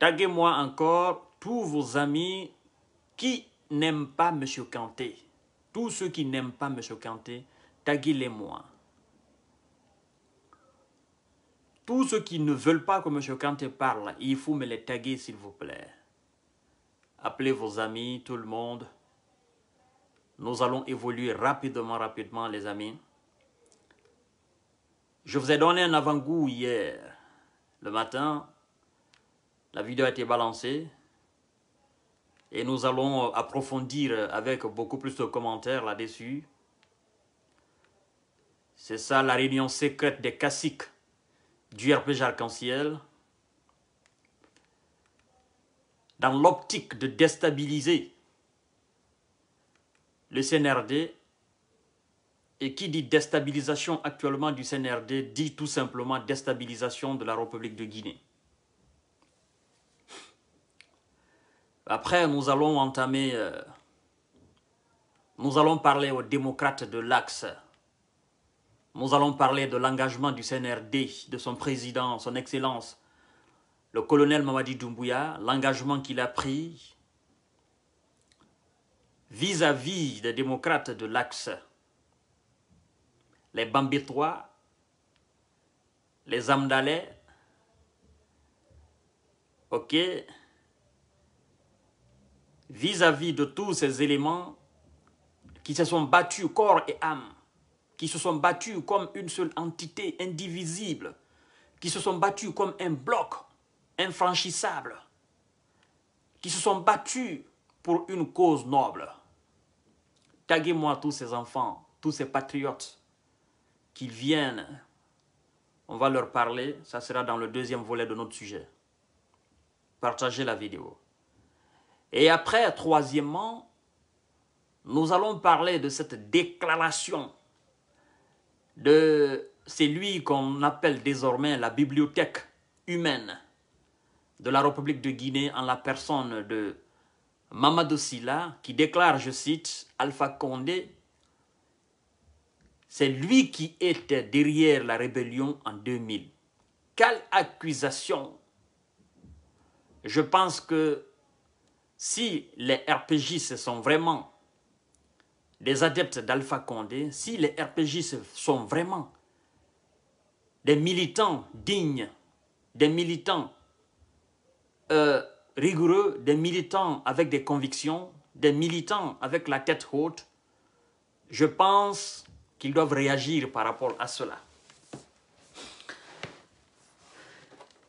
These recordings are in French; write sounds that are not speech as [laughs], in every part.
Taguez-moi encore tous vos amis qui n'aiment pas M. Kanté. Tous ceux qui n'aiment pas M. Kanté, taguez-les-moi. Tous ceux qui ne veulent pas que M. Kanté parle, il faut me les taguer s'il vous plaît. Appelez vos amis, tout le monde. Nous allons évoluer rapidement, rapidement, les amis. Je vous ai donné un avant-goût hier. Le matin, la vidéo a été balancée. Et nous allons euh, approfondir euh, avec beaucoup plus de commentaires là-dessus. C'est ça la réunion secrète des caciques du RPG Arc-en-Ciel. Dans l'optique de déstabiliser le CNRD, et qui dit déstabilisation actuellement du CNRD dit tout simplement déstabilisation de la République de Guinée. Après, nous allons entamer, euh, nous allons parler aux démocrates de l'Axe. Nous allons parler de l'engagement du CNRD, de son président, son excellence, le colonel Mamadi Doumbouya, l'engagement qu'il a pris vis-à-vis des démocrates de l'Axe, les Bambitois, les Amdalais, ok, vis-à-vis de tous ces éléments qui se sont battus corps et âme, qui se sont battus comme une seule entité indivisible, qui se sont battus comme un bloc infranchissable, qui se sont battus pour une cause noble. Taguez-moi tous ces enfants, tous ces patriotes qui viennent. On va leur parler, ça sera dans le deuxième volet de notre sujet. Partagez la vidéo. Et après, troisièmement, nous allons parler de cette déclaration de celui qu'on appelle désormais la bibliothèque humaine de la République de Guinée en la personne de Mamadou Silla qui déclare, je cite, Alpha Condé, c'est lui qui était derrière la rébellion en 2000. Quelle accusation Je pense que si les RPJ sont vraiment des adeptes d'Alpha Condé, si les RPJ sont vraiment des militants dignes, des militants euh, rigoureux, des militants avec des convictions, des militants avec la tête haute, je pense qu'ils doivent réagir par rapport à cela.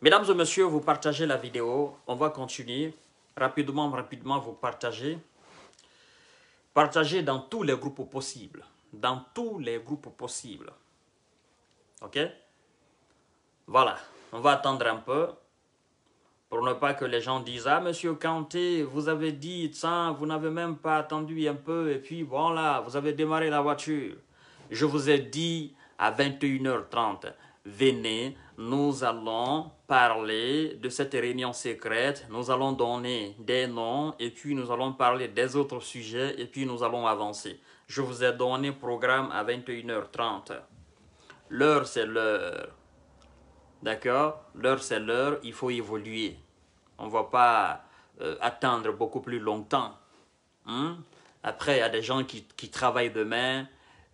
Mesdames et messieurs, vous partagez la vidéo, on va continuer rapidement, rapidement vous partagez. Partagez dans tous les groupes possibles. Dans tous les groupes possibles. OK Voilà, on va attendre un peu pour ne pas que les gens disent Ah, monsieur Kanté, vous avez dit ça, vous n'avez même pas attendu un peu, et puis voilà, vous avez démarré la voiture. Je vous ai dit à 21h30, venez, nous allons parler de cette réunion secrète. Nous allons donner des noms et puis nous allons parler des autres sujets et puis nous allons avancer. Je vous ai donné programme à 21h30. L'heure, c'est l'heure. D'accord L'heure, c'est l'heure. Il faut évoluer. On ne va pas euh, attendre beaucoup plus longtemps. Hein? Après, il y a des gens qui, qui travaillent demain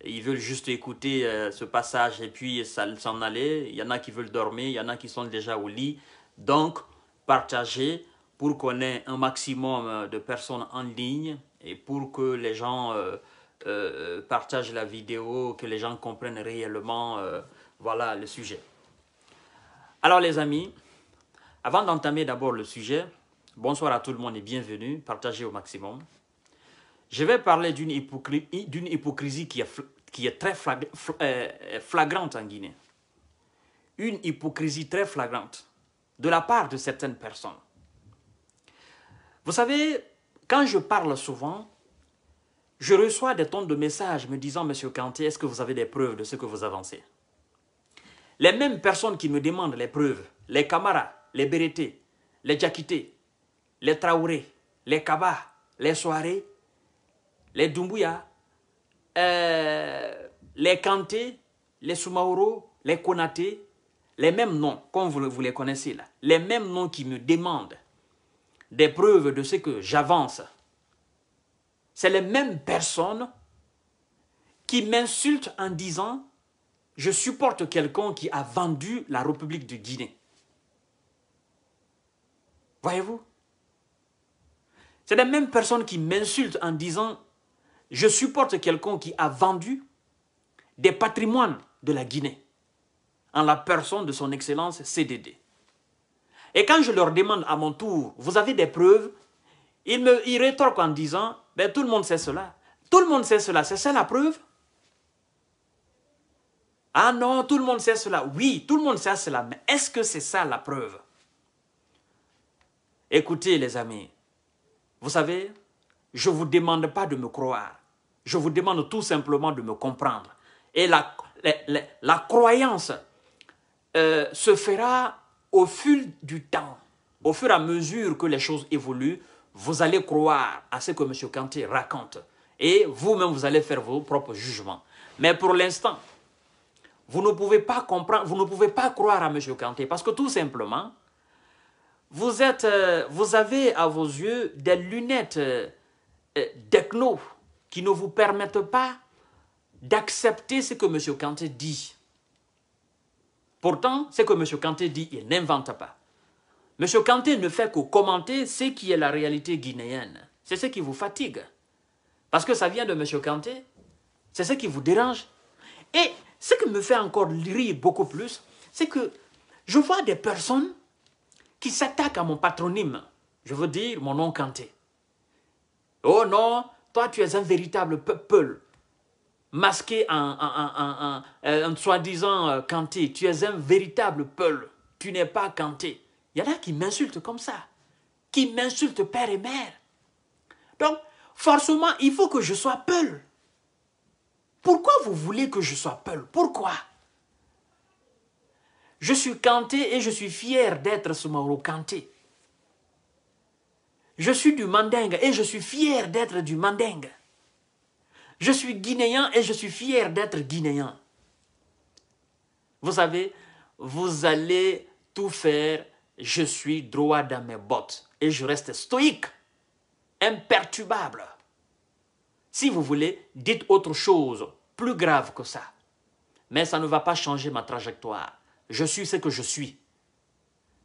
ils veulent juste écouter euh, ce passage et puis s'en aller. Il y en a qui veulent dormir, il y en a qui sont déjà au lit. Donc, partagez pour qu'on ait un maximum euh, de personnes en ligne et pour que les gens euh, partagent la vidéo, que les gens comprennent réellement voilà, le sujet. Alors les amis, avant d'entamer d'abord le sujet, bonsoir à tout le monde et bienvenue, partagez au maximum. Je vais parler d'une hypocrisie, hypocrisie qui, est, qui est, très euh, euh, flagrante en Guinée. Une hypocrisie très flagrante de la part de certaines personnes. Vous savez, quand je parle souvent, je reçois des tonnes de messages me disant, Monsieur Kanté, est-ce que vous avez des preuves de ce que vous avancez Les mêmes personnes qui me demandent les preuves, les Kamara, les Bérété, les Djakité, les Traoré, les Kaba, les Soirées, les Dumbuya, euh, les Kanté, les Soumaoro, les Konaté, les mêmes noms, comme vous, vous les connaissez là, les mêmes noms qui me demandent des preuves de ce que j'avance, c'est les mêmes personnes qui m'insultent en disant je supporte quelqu'un qui a vendu la République de Guinée. Voyez-vous C'est les mêmes personnes qui m'insultent en disant je supporte quelqu'un qui a vendu des patrimoines de la Guinée en la personne de son excellence CDD. Et quand je leur demande à mon tour, vous avez des preuves Ils me rétorquent en disant, ben, tout le monde sait cela. Tout le monde sait cela, c'est ça la preuve Ah non, tout le monde sait cela. Oui, tout le monde sait cela, mais est-ce que c'est ça la preuve Écoutez les amis, vous savez, je ne vous demande pas de me croire. Je vous demande tout simplement de me comprendre. Et la, croyance euh, se fera au fil du temps. Au fur et à mesure que les choses évoluent, vous allez croire à ce que M. Kanté raconte. Et vous-même, vous allez faire vos propres jugements. Mais pour l'instant, vous ne pouvez pas comprendre, vous ne pouvez pas croire à M. Kanté. Parce que tout simplement, vous, êtes, euh, vous avez à vos yeux des lunettes euh, d'ecno qui ne vous permettent pas d'accepter ce que M. Kanté dit. Pourtant, ce que M. Kanté dit, il n'invente pas. M. Kanté ne fait que commenter ce qui est la réalité guinéenne. C'est ce qui vous fatigue. Parce que ça vient de M. Kanté. C'est ce qui vous dérange. Et ce qui me fait encore rire beaucoup plus, c'est que je vois des personnes qui s'attaquent à mon patronyme. Je veux dire mon nom Kanté. Oh non, tu es un véritable peuple masqué en, euh, soi-disant euh, canté. Tu es un véritable peuple. Tu n'es pas canté. Il y en a qui m'insultent comme ça, qui m'insultent père et mère. Donc, forcément, il faut que je sois peuple. Pourquoi vous voulez que je sois peuple Pourquoi Je suis canté et je suis fier d'être ce moro canté. Je suis du Mandingue et je suis fier d'être du Mandingue. Je suis guinéen et je suis fier d'être guinéen. Vous savez, vous allez tout faire. Je suis droit dans mes bottes et je reste stoïque, imperturbable. Si vous voulez, dites autre chose, plus grave que ça. Mais ça ne va pas changer ma trajectoire. Je suis ce que je suis.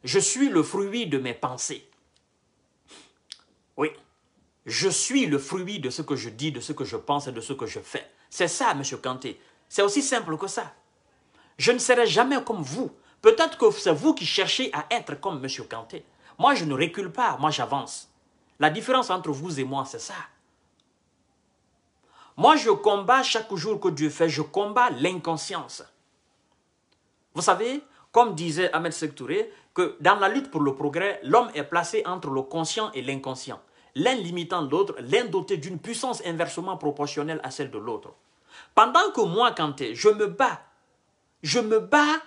Je suis le fruit de mes pensées. Oui, je suis le fruit de ce que je dis, de ce que je pense et de ce que je fais. C'est ça, Monsieur Kanté. C'est aussi simple que ça. Je ne serai jamais comme vous. Peut-être que c'est vous qui cherchez à être comme Monsieur Kanté. Moi, je ne recule pas, moi j'avance. La différence entre vous et moi, c'est ça. Moi, je combats chaque jour que Dieu fait, je combats l'inconscience. Vous savez, comme disait Ahmed Sektouré, que dans la lutte pour le progrès, l'homme est placé entre le conscient et l'inconscient, l'un limitant l'autre, l'un doté d'une puissance inversement proportionnelle à celle de l'autre. Pendant que moi, Kanté, je me bats, je me bats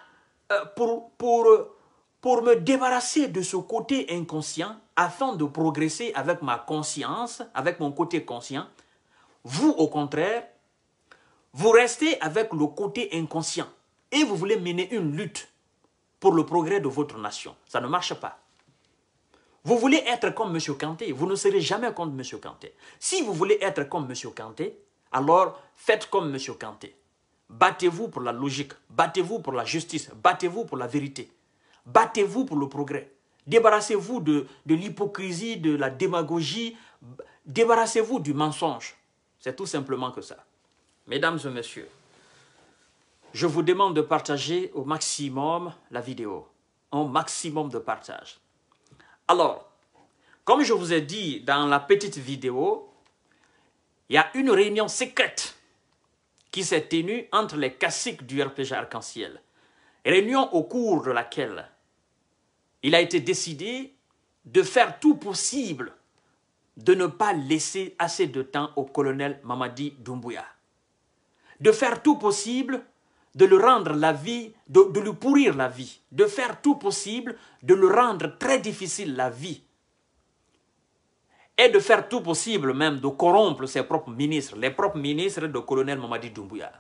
euh, pour, pour, euh, pour me débarrasser de ce côté inconscient afin de progresser avec ma conscience, avec mon côté conscient, vous, au contraire, vous restez avec le côté inconscient et vous voulez mener une lutte pour le progrès de votre nation. Ça ne marche pas. Vous voulez être comme M. Kanté, vous ne serez jamais comme M. Kanté. Si vous voulez être comme M. Kanté, alors faites comme M. Kanté. Battez-vous pour la logique, battez-vous pour la justice, battez-vous pour la vérité, battez-vous pour le progrès. Débarrassez-vous de l'hypocrisie, de la démagogie, débarrassez-vous du mensonge. C'est tout simplement que ça. Mesdames et messieurs, je vous demande de partager au maximum la vidéo, un maximum de partage. Alors, comme je vous ai dit dans la petite vidéo, il y a une réunion secrète qui s'est tenue entre les caciques du RPG Arc-en-Ciel. Réunion au cours de laquelle il a été décidé de faire tout possible de ne pas laisser assez de temps au colonel Mamadi Doumbouya. De faire tout possible de le rendre la vie, de, lui pourrir la vie, de faire tout possible, de le rendre très difficile la vie. Et de faire tout possible même de corrompre ses propres ministres, les propres ministres de colonel Mamadi Doumbouya.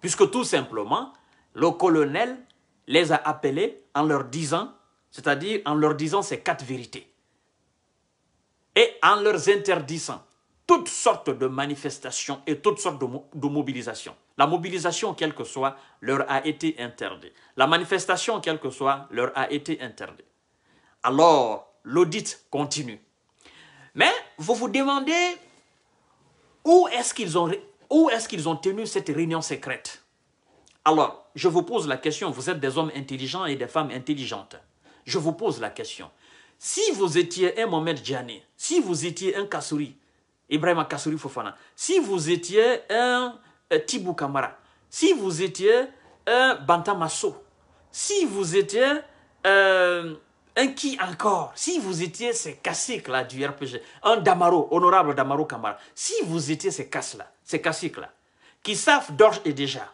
Puisque tout simplement, le colonel les a appelés en leur disant, c'est-à-dire en leur disant ces quatre vérités. Et en leur interdisant toutes sortes de manifestations et toutes sortes de, mobilisations. La mobilisation, quelle que soit, leur a été interdite. La manifestation, quelle que soit, leur a été interdite. Alors, l'audit continue. Mais vous vous demandez où est-ce qu'ils ont, est qu'ils ont tenu cette réunion secrète Alors, je vous pose la question, vous êtes des hommes intelligents et des femmes intelligentes. Je vous pose la question. Si vous étiez un Mohamed Djani, si vous étiez un Kassouri, Ibrahim Kassouri Fofana, si vous étiez un euh, Tibou Kamara, si vous étiez un Bantamasso, si vous étiez euh, un qui encore, si vous étiez ces caciques-là du RPG, un Damaro, honorable Damaro Kamara, si vous étiez ces cas là ces caciques-là, qui savent d'ores et déjà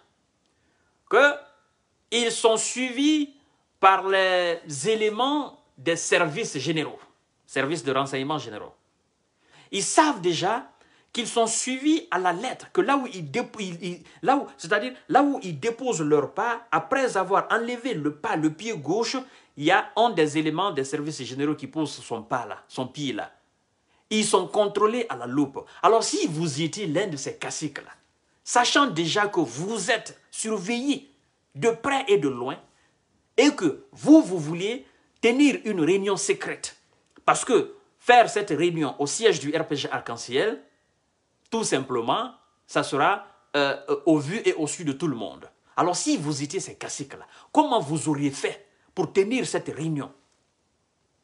qu'ils sont suivis par les éléments des services généraux, services de renseignement généraux. Ils savent déjà qu'ils sont suivis à la lettre, que là où ils, là où, c'est-à-dire là où ils déposent leur pas, après avoir enlevé le pas, le pied gauche, il y a un des éléments des services généraux qui pose son pas là, son pied là. Ils sont contrôlés à la loupe. Alors si vous étiez l'un de ces caciques là, sachant déjà que vous êtes surveillé de près et de loin, et que vous, vous vouliez tenir une réunion secrète, parce que faire cette réunion au siège du RPG Arc-en-Ciel, tout simplement, ça sera euh, au vu et au su de tout le monde. Alors si vous étiez ces caciques-là, comment vous auriez fait pour tenir cette réunion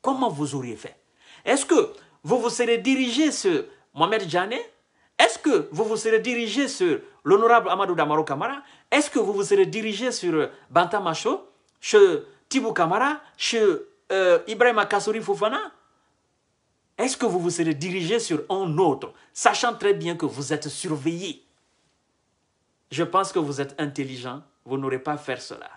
Comment vous auriez fait Est-ce que vous vous serez dirigé sur Mohamed Janet Est-ce que vous vous serez dirigé sur l'honorable Amadou Damaro Kamara Est-ce que vous vous serez dirigé sur euh, Bantamacho, chez Thibaut Kamara, chez euh, Ibrahim Kassouri Fofana est-ce que vous vous serez dirigé sur un autre, sachant très bien que vous êtes surveillé Je pense que vous êtes intelligent, vous n'aurez pas à faire cela.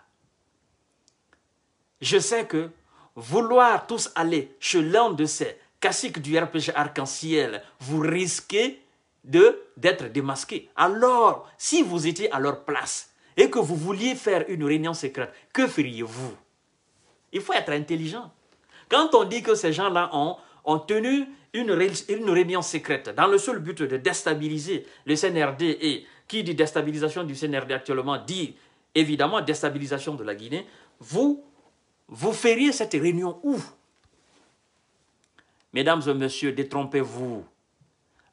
Je sais que vouloir tous aller chez l'un de ces classiques du RPG arc-en-ciel, vous risquez d'être démasqué. Alors, si vous étiez à leur place et que vous vouliez faire une réunion secrète, que feriez-vous Il faut être intelligent. Quand on dit que ces gens-là ont ont tenu une, une réunion secrète dans le seul but de déstabiliser le CNRD et qui dit déstabilisation du CNRD actuellement dit évidemment déstabilisation de la Guinée. Vous, vous feriez cette réunion où Mesdames et messieurs, détrompez-vous.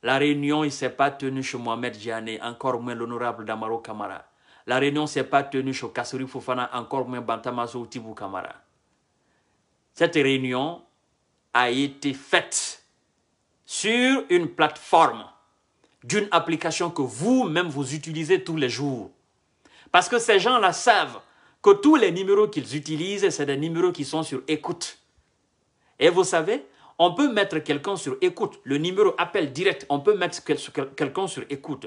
La réunion ne s'est pas tenue chez Mohamed Djane, encore moins l'honorable Damaro Kamara. La réunion ne s'est pas tenue chez Kassouri Fofana, encore moins Bantamazo Tibou Kamara. Cette réunion a été faite sur une plateforme d'une application que vous-même vous utilisez tous les jours. Parce que ces gens-là savent que tous les numéros qu'ils utilisent, c'est des numéros qui sont sur écoute. Et vous savez, on peut mettre quelqu'un sur écoute, le numéro appel direct, on peut mettre quelqu'un sur écoute.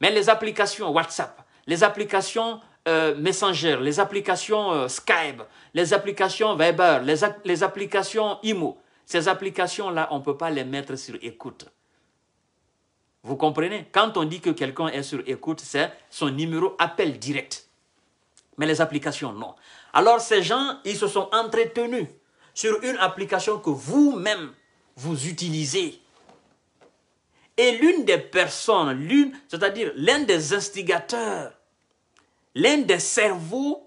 Mais les applications WhatsApp, les applications euh, Messenger, les applications euh, Skype, les applications Viber, les, les applications Imo, ces applications-là, on ne peut pas les mettre sur écoute. Vous comprenez Quand on dit que quelqu'un est sur écoute, c'est son numéro appel direct. Mais les applications, non. Alors ces gens, ils se sont entretenus sur une application que vous-même, vous utilisez. Et l'une des personnes, l'une, c'est-à-dire l'un des instigateurs, l'un des cerveaux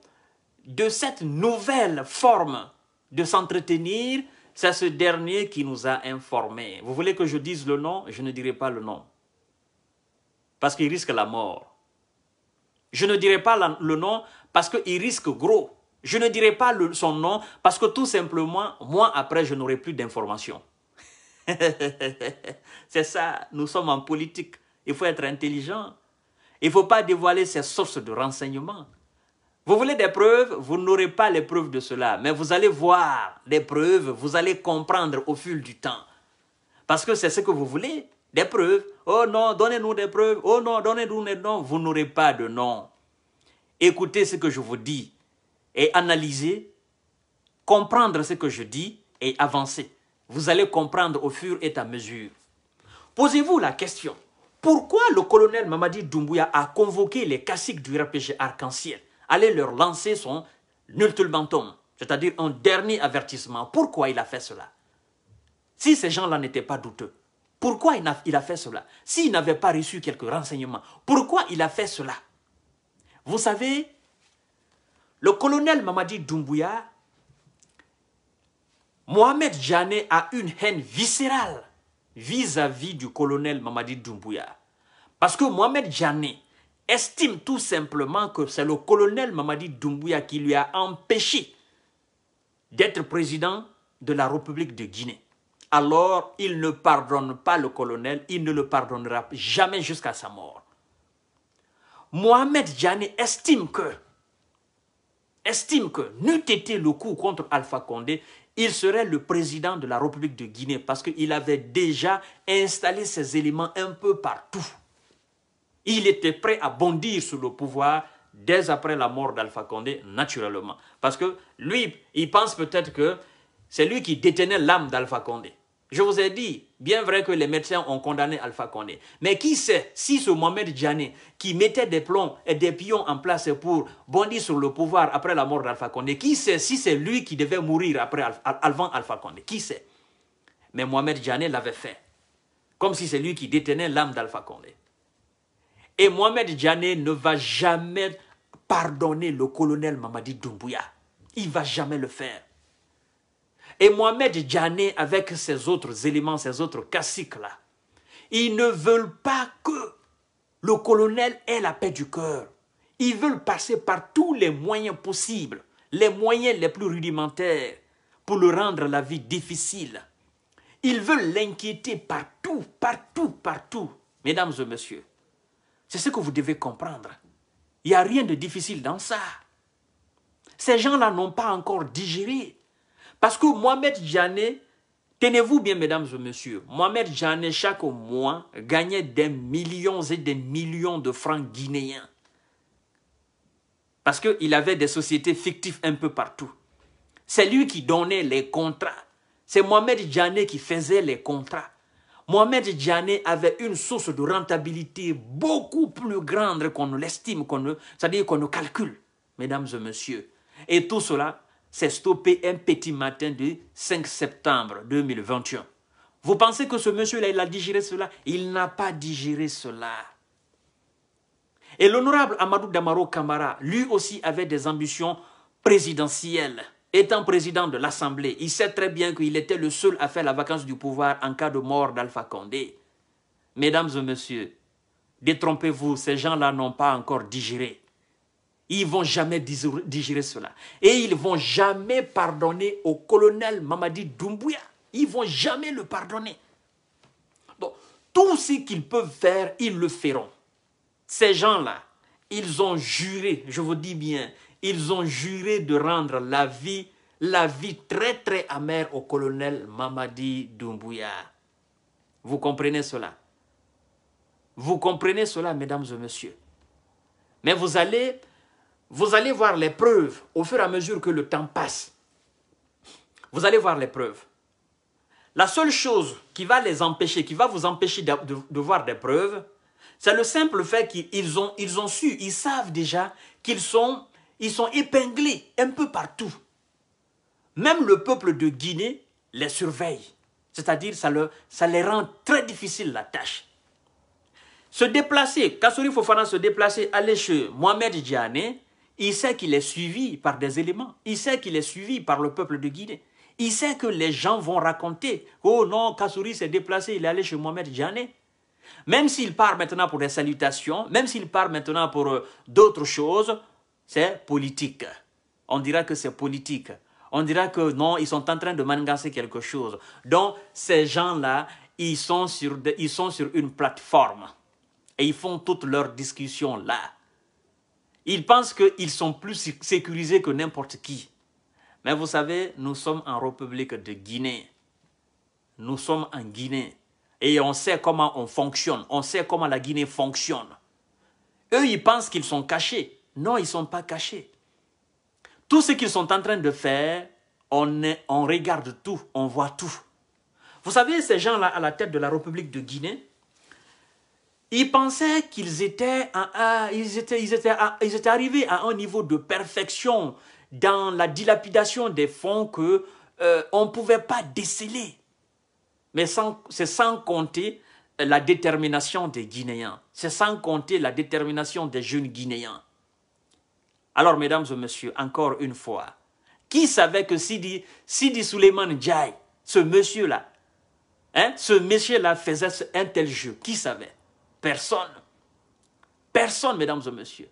de cette nouvelle forme de s'entretenir c'est ce dernier qui nous a informés. Vous voulez que je dise le nom Je ne dirai pas le nom. Parce qu'il risque la mort. Je ne dirai pas le nom parce qu'il risque gros. Je ne dirai pas son nom parce que tout simplement, moi, après, je n'aurai plus d'informations. [laughs] C'est ça, nous sommes en politique. Il faut être intelligent. Il ne faut pas dévoiler ses sources de renseignements. Vous voulez des preuves Vous n'aurez pas les preuves de cela, mais vous allez voir des preuves, vous allez comprendre au fil du temps. Parce que c'est ce que vous voulez, des preuves. Oh non, donnez-nous des preuves. Oh non, donnez-nous des noms. Vous n'aurez pas de nom. Écoutez ce que je vous dis et analysez, comprendre ce que je dis et avancez. Vous allez comprendre au fur et à mesure. Posez-vous la question. Pourquoi le colonel Mamadi Doumbouya a convoqué les caciques du RPG Arc-en-Ciel allait leur lancer son ultimatum, c'est-à-dire un dernier avertissement. Pourquoi il a fait cela Si ces gens-là n'étaient pas douteux, pourquoi il a, fait cela S'il n'avait pas reçu quelques renseignements, pourquoi il a fait cela Vous savez, le colonel Mamadi Doumbouya, Mohamed Janet a une haine viscérale vis-à-vis du colonel Mamadi Doumbouya. Parce que Mohamed Janet estime tout simplement que c'est le colonel Mamadi Doumbouya qui lui a empêché d'être président de la République de Guinée. Alors, il ne pardonne pas le colonel, il ne le pardonnera jamais jusqu'à sa mort. Mohamed Djane estime que, estime que, n'eût été le coup contre Alpha Condé, il serait le président de la République de Guinée parce qu'il avait déjà installé ses éléments un peu partout il était prêt à bondir sur le pouvoir dès après la mort d'Alpha Condé, naturellement. Parce que lui, il pense peut-être que c'est lui qui détenait l'âme d'Alpha Condé. Je vous ai dit, bien vrai que les médecins ont condamné Alpha Condé. Mais qui sait si ce Mohamed Djane, qui mettait des plombs et des pions en place pour bondir sur le pouvoir après la mort d'Alpha Condé, qui sait si c'est lui qui devait mourir après, avant Alpha Condé Qui sait Mais Mohamed Djane l'avait fait. Comme si c'est lui qui détenait l'âme d'Alpha Condé. Et Mohamed Djane ne va jamais pardonner le colonel Mamadi Doumbouya. Il va jamais le faire. Et Mohamed Djane, avec ses autres éléments, ses autres caciques-là, ils ne veulent pas que le colonel ait la paix du cœur. Ils veulent passer par tous les moyens possibles, les moyens les plus rudimentaires, pour le rendre la vie difficile. Ils veulent l'inquiéter partout, partout, partout, mesdames et messieurs. C'est ce que vous devez comprendre. Il n'y a rien de difficile dans ça. Ces gens-là n'ont pas encore digéré. Parce que Mohamed Janet, tenez-vous bien, mesdames et messieurs, Mohamed Janet, chaque mois, gagnait des millions et des millions de francs guinéens. Parce qu'il avait des sociétés fictives un peu partout. C'est lui qui donnait les contrats. C'est Mohamed Janet qui faisait les contrats. Mohamed Djane avait une source de rentabilité beaucoup plus grande qu'on ne l'estime, qu'on c'est-à-dire qu'on ne calcule, mesdames et messieurs. Et tout cela s'est stoppé un petit matin du 5 septembre 2021. Vous pensez que ce monsieur-là, il a digéré cela Il n'a pas digéré cela. Et l'honorable Amadou Damaro Kamara, lui aussi avait des ambitions présidentielles. Étant président de l'Assemblée, il sait très bien qu'il était le seul à faire la vacance du pouvoir en cas de mort d'Alpha Condé. Mesdames et messieurs, détrompez-vous, ces gens-là n'ont pas encore digéré. Ils vont jamais digérer cela. Et ils vont jamais pardonner au colonel Mamadi Doumbouya. Ils vont jamais le pardonner. Donc, tout ce qu'ils peuvent faire, ils le feront. Ces gens-là, ils ont juré, je vous dis bien, ils ont juré de rendre la vie, la vie très très amère au colonel Mamadi Doumbouya. Vous comprenez cela Vous comprenez cela, mesdames et messieurs Mais vous allez, vous allez voir les preuves au fur et à mesure que le temps passe. Vous allez voir les preuves. La seule chose qui va les empêcher, qui va vous empêcher de, voir des preuves, c'est le simple fait qu'ils ont, ils ont su, ils savent déjà qu'ils sont ils sont épinglés un peu partout. Même le peuple de Guinée les surveille, c'est-à-dire ça, ça les rend très difficile la tâche. Se déplacer, Kassouri Fofana se déplacer, aller chez Mohamed Djane, il sait qu'il est suivi par des éléments, il sait qu'il est suivi par le peuple de Guinée. Il sait que les gens vont raconter « Oh non, Kassouri s'est déplacé, il est allé chez Mohamed Djane ». Même s'il part maintenant pour des salutations, même s'il part maintenant pour euh, d'autres choses, c'est politique. On dira que c'est politique. On dira que non, ils sont en train de manigancer quelque chose. Donc, ces gens-là, ils, sont sur ils sont sur une plateforme. Et ils font toutes leurs discussions là. Ils pensent qu'ils sont plus sécurisés que n'importe qui. Mais vous savez, nous sommes en République de Guinée. Nous sommes en Guinée. Et on sait comment on fonctionne. On sait comment la Guinée fonctionne. Eux, ils pensent qu'ils sont cachés. Non, ils ne sont pas cachés. Tout ce qu'ils sont en train de faire, on, regarde tout, on voit tout. Vous savez, ces gens-là à la tête de la République de Guinée, ils pensaient qu'ils étaient, étaient, étaient, arrivés à un niveau de perfection dans la dilapidation des fonds que euh, on ne pouvait pas déceler. Mais c'est sans compter la détermination des Guinéens. C'est sans compter la détermination des jeunes Guinéens. Alors, mesdames et messieurs, encore une fois, qui savait que Sidi, Sidi Suleiman Jai, ce monsieur-là, hein, ce monsieur-là faisait un tel jeu Qui savait Personne. Personne, mesdames et messieurs.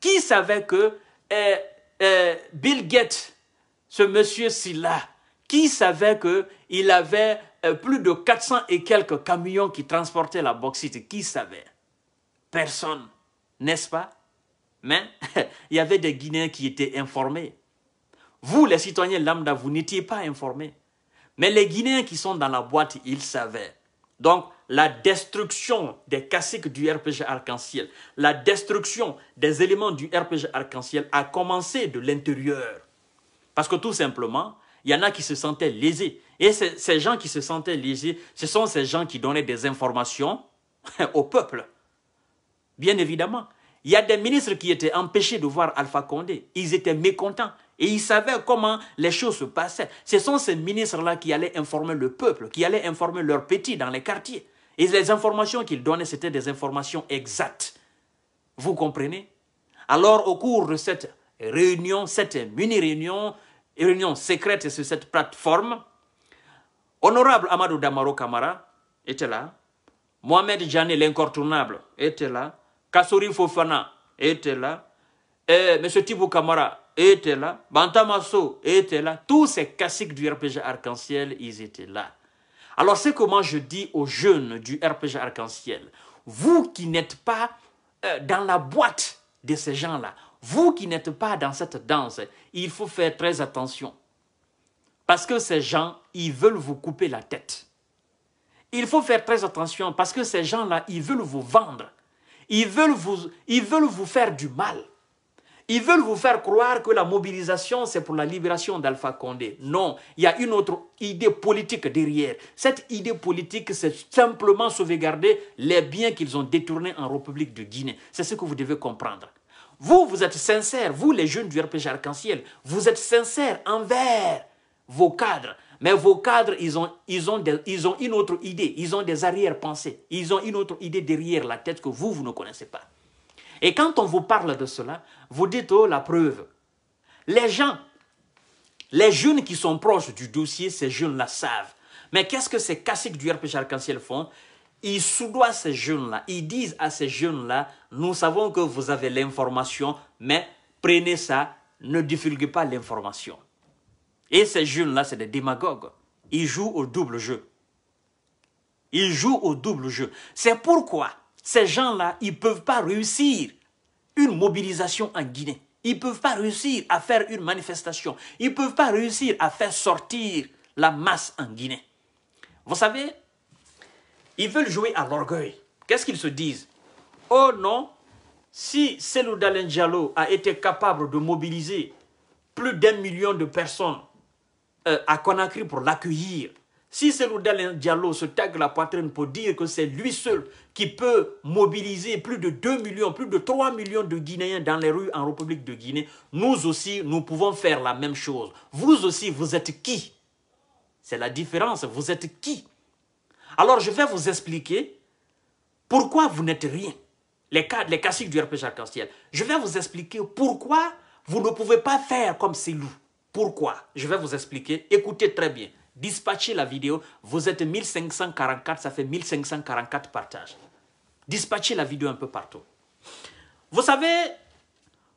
Qui savait que eh, eh, Bill Gates, ce monsieur-ci là, qui savait qu'il avait eh, plus de 400 et quelques camions qui transportaient la bauxite Qui savait Personne, n'est-ce pas mais [laughs] il y avait des Guinéens qui étaient informés. Vous, les citoyens lambda, vous n'étiez pas informés. Mais les Guinéens qui sont dans la boîte, ils savaient. Donc, la destruction des caciques du RPG arc-en-ciel, la destruction des éléments du RPG arc-en-ciel a commencé de l'intérieur. Parce que tout simplement, il y en a qui se sentaient lésés. Et ces gens qui se sentaient lésés, ce sont ces gens qui donnaient des informations [laughs] au peuple. Bien évidemment. Il y a des ministres qui étaient empêchés de voir Alpha Condé. Ils étaient mécontents. Et ils savaient comment les choses se passaient. Ce sont ces ministres-là qui allaient informer le peuple, qui allaient informer leurs petits dans les quartiers. Et les informations qu'ils donnaient, c'était des informations exactes. Vous comprenez Alors, au cours de cette réunion, cette mini-réunion, réunion secrète sur cette plateforme, Honorable Amadou Damaro Kamara était là. Mohamed Jané, l'incontournable, était là kasori fofana était là monsieur Thibaut Camara était là. Bantamasso était là. Tous ces classiques du RPG arc-en-ciel, ils étaient là. Alors c'est comment je dis aux jeunes du RPG arc-en-ciel, vous qui n'êtes pas euh, dans la boîte de ces gens-là, vous qui n'êtes pas dans cette danse, il faut faire très attention. Parce que ces gens, ils veulent vous couper la tête. Il faut faire très attention parce que ces gens-là, ils veulent vous vendre. Ils veulent, vous, ils veulent vous faire du mal. Ils veulent vous faire croire que la mobilisation, c'est pour la libération d'Alpha Condé. Non, il y a une autre idée politique derrière. Cette idée politique, c'est simplement sauvegarder les biens qu'ils ont détournés en République de Guinée. C'est ce que vous devez comprendre. Vous, vous êtes sincères, vous les jeunes du RPG Arc-en-Ciel, vous êtes sincères envers vos cadres, mais vos cadres, ils ont, une autre idée, ils ont des arrière-pensées, ils ont une autre idée derrière la tête que vous, vous ne connaissez pas. Et quand on vous parle de cela, vous dites, oh, la preuve. Les gens, les jeunes qui sont proches du dossier, ces jeunes-là savent. Mais qu'est-ce que ces classiques du RPG arc en font Ils soudoient ces jeunes-là. Ils disent à ces jeunes-là, nous savons que vous avez l'information, mais prenez ça, ne divulguez pas l'information. Et ces jeunes-là, c'est des démagogues. Ils jouent au double jeu. Ils jouent au double jeu. C'est pourquoi ces gens-là, ils ne peuvent pas réussir une mobilisation en Guinée. Ils ne peuvent pas réussir à faire une manifestation. Ils ne peuvent pas réussir à faire sortir la masse en Guinée. Vous savez, ils veulent jouer à l'orgueil. Qu'est-ce qu'ils se disent Oh non, si Selou Diallo a été capable de mobiliser plus d'un million de personnes euh, à Conakry pour l'accueillir. Si c'est Seloudal Diallo se tague la poitrine pour dire que c'est lui seul qui peut mobiliser plus de 2 millions, plus de 3 millions de Guinéens dans les rues en République de Guinée, nous aussi, nous pouvons faire la même chose. Vous aussi, vous êtes qui C'est la différence, vous êtes qui Alors, je vais vous expliquer pourquoi vous n'êtes rien. Les, cadres, les classiques du RPG arc-en-ciel. Je vais vous expliquer pourquoi vous ne pouvez pas faire comme ces loups. Pourquoi Je vais vous expliquer. Écoutez très bien. Dispatchez la vidéo. Vous êtes 1544, ça fait 1544 partages. Dispatchez la vidéo un peu partout. Vous savez,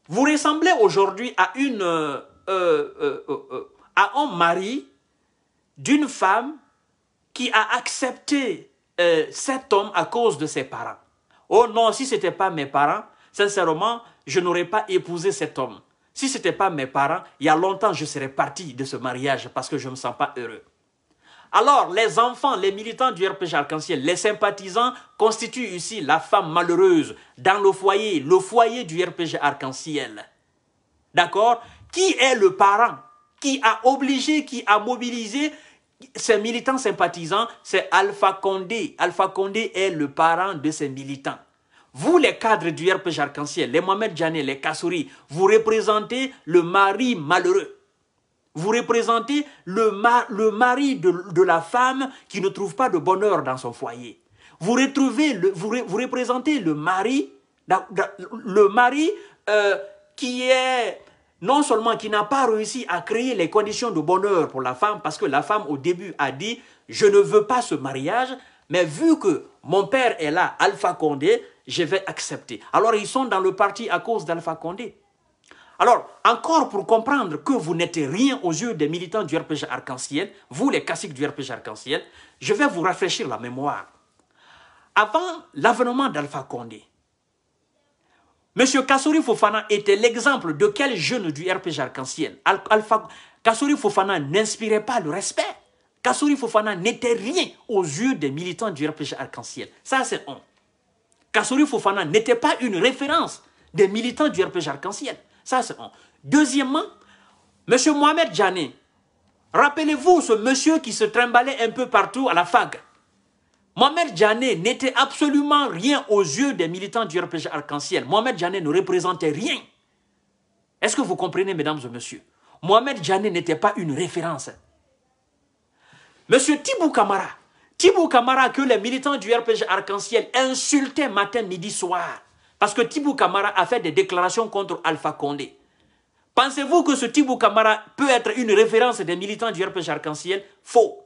vous ressemblez aujourd'hui à euh, euh, euh, à un mari d'une femme qui a accepté cet homme à cause de ses parents. Oh non, si ce n'était pas mes parents, sincèrement, je n'aurais pas épousé cet homme. Si ce n'était pas mes parents, il y a longtemps, je serais parti de ce mariage parce que je ne me sens pas heureux. Alors, les enfants, les militants du RPG Arc-en-Ciel, les sympathisants constituent ici la femme malheureuse dans le foyer, le foyer du RPG Arc-en-Ciel. D'accord Qui est le parent qui a obligé, qui a mobilisé ces militants sympathisants C'est Alpha Condé. Alpha Condé est le parent de ces militants. Vous, les cadres du RPG Arc-en-Ciel, les Mohamed Djané, les Kassouri, vous représentez le mari malheureux. Vous représentez le, mari de, la femme qui ne trouve pas de bonheur dans son foyer. Vous, retrouvez le, vous, vous, représentez le mari, le mari euh, qui est non seulement qui n'a pas réussi à créer les conditions de bonheur pour la femme, parce que la femme au début a dit « je ne veux pas ce mariage », mais vu que mon père est là, Alpha Condé, je vais accepter. Alors ils sont dans le parti à cause d'Alpha Condé. Alors, encore pour comprendre que vous n'êtes rien aux yeux des militants du RPG arc-en-ciel, vous les classiques du RPG arc-en-ciel, je vais vous rafraîchir la mémoire. Avant l'avènement d'Alpha Condé, M. Kassouri Fofana était l'exemple de quel jeune du RPG arc-en-ciel. Alpha... Kassouri Fofana n'inspirait pas le respect. Kassouri Fofana n'était rien aux yeux des militants du RPG arc-en-ciel. Ça, c'est un. Kassouri Fofana n'était pas une référence des militants du RPG arc-en-ciel. Ça, Deuxièmement, M. Mohamed Djané, rappelez-vous ce monsieur qui se trimbalait un peu partout à la fac. Mohamed Djané n'était absolument rien aux yeux des militants du RPG arc-en-ciel. Mohamed Djané ne représentait rien. Est-ce que vous comprenez, mesdames et messieurs Mohamed Djané n'était pas une référence. Monsieur Tibou Camara tibou Camara que les militants du RPG Arc-en-Ciel insultaient matin, midi, soir. Parce que tibou Camara a fait des déclarations contre Alpha Condé. Pensez-vous que ce tibou Camara peut être une référence des militants du RPG Arc-en-Ciel Faux.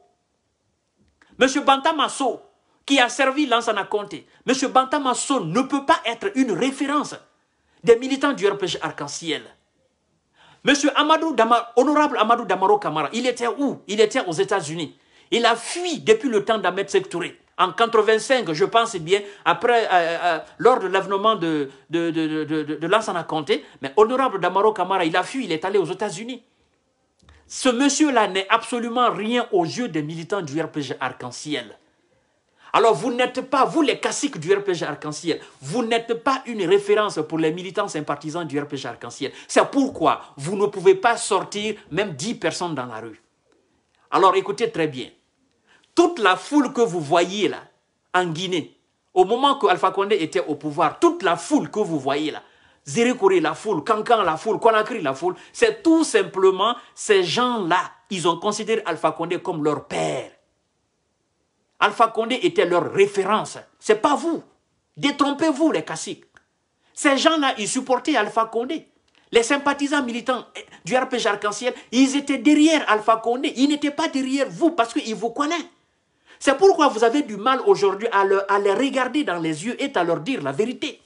Monsieur Bantamasso, qui a servi Lansana Conté, Monsieur Bantamasso ne peut pas être une référence des militants du RPG Arc-en-Ciel. Monsieur Amadou Damaro, honorable Amadou Damaro Kamara, il était où Il était aux États-Unis. Il a fui depuis le temps d'Ahmed Sektouré. En 85, je pense bien, après, euh, euh, lors de l'avenement de, de, de, Lansana Conté, mais honorable Damaro Kamara, il a fui, il est allé aux États-Unis. Ce monsieur-là n'est absolument rien aux yeux des militants du RPG Arc-en-Ciel. Alors vous n'êtes pas, vous les caciques du RPG Arc-en-Ciel, vous n'êtes pas une référence pour les militants sympathisants du RPG Arc-en-Ciel. C'est pourquoi vous ne pouvez pas sortir même 10 personnes dans la rue. Alors écoutez très bien toute la foule que vous voyez là, en Guinée, au moment que Alpha Condé était au pouvoir, toute la foule que vous voyez là, Zérékoré la foule, Kankan, la foule, Conakry la foule, c'est tout simplement ces gens-là, ils ont considéré Alpha Condé comme leur père. Alpha Condé était leur référence. C'est pas vous. Détrompez-vous les caciques. Ces gens-là, ils supportaient Alpha Condé. Les sympathisants militants eh, du RPG Arc-en-Ciel, ils étaient derrière Alpha Condé. Ils n'étaient pas derrière vous parce qu'ils vous connaissent. C'est pourquoi vous avez du mal aujourd'hui à, les regarder dans les yeux et à leur dire la vérité.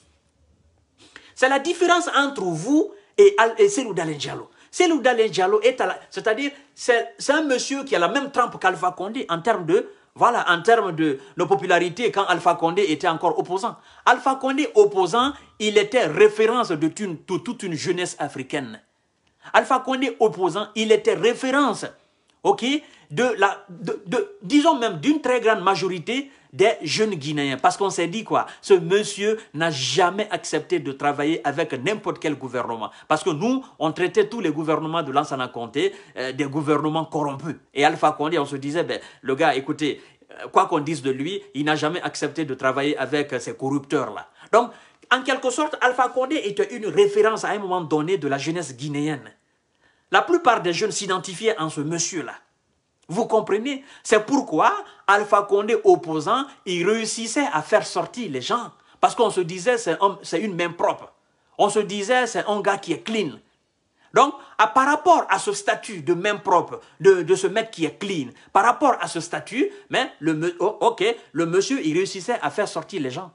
C'est la différence entre vous et, Selou Diallo. Selou Diallo est c'est-à-dire, c'est un monsieur qui a la même trempe qu'Alpha Condé en termes de, voilà, en termes de, popularité quand Alpha Condé était encore opposant. Alpha Condé opposant, il était référence de, toute une, de toute une jeunesse africaine. Alpha Condé opposant, il était référence ok, disons même d'une très grande majorité des jeunes Guinéens. Parce qu'on s'est dit quoi Ce monsieur n'a jamais accepté de travailler avec n'importe quel gouvernement. Parce que nous, on traitait tous les gouvernements de l'Ansana Comté euh, des gouvernements corrompus. Et Alpha Condé, on se disait, ben, le gars, écoutez, euh, quoi qu'on dise de lui, il n'a jamais accepté de travailler avec euh, ces corrupteurs-là. Donc, en quelque sorte, Alpha Condé était une référence à un moment donné de la jeunesse guinéenne. La plupart des jeunes s'identifiaient en ce monsieur-là. Vous comprenez C'est pourquoi Alpha Condé opposant, il réussissait à faire sortir les gens. Parce qu'on se disait, c'est un, une main propre. On se disait, c'est un gars qui est clean. Donc, par rapport à ce statut de main propre, de, ce mec qui est clean, par rapport à ce statut, mais le, oh, ok, le monsieur, il réussissait à faire sortir les gens.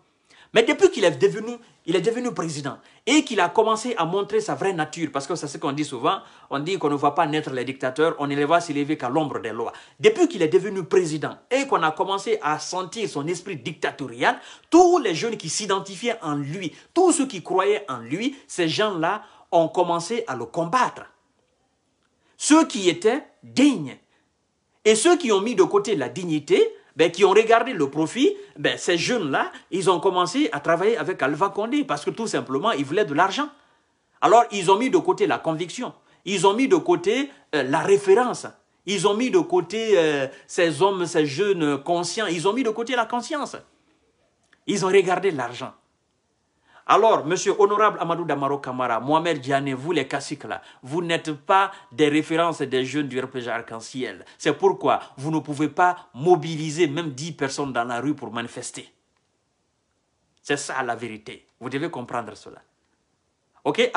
Mais depuis qu'il est devenu, il est devenu président et qu'il a commencé à montrer sa vraie nature, parce que c'est ce qu'on dit souvent, on dit qu'on ne voit pas naître les dictateurs, on ne les voit s'élever qu'à l'ombre des lois. Depuis qu'il est devenu président et qu'on a commencé à sentir son esprit dictatorial, tous les jeunes qui s'identifiaient en lui, tous ceux qui croyaient en lui, ces gens-là ont commencé à le combattre. Ceux qui étaient dignes et ceux qui ont mis de côté la dignité ben, qui ont regardé le profit, ben, ces jeunes-là, ils ont commencé à travailler avec Alva Condé parce que tout simplement, ils voulaient de l'argent. Alors, ils ont mis de côté la conviction, ils ont mis de côté euh, la référence, ils ont mis de côté euh, ces hommes, ces jeunes conscients, ils ont mis de côté la conscience. Ils ont regardé l'argent. Alors, monsieur honorable Amadou Damaro Kamara, Mohamed Diané, vous les caciques là, vous n'êtes pas des références des jeunes du RPG Arc-en-Ciel. C'est pourquoi vous ne pouvez pas mobiliser même 10 personnes dans la rue pour manifester. C'est ça la vérité. Vous devez comprendre cela. Ok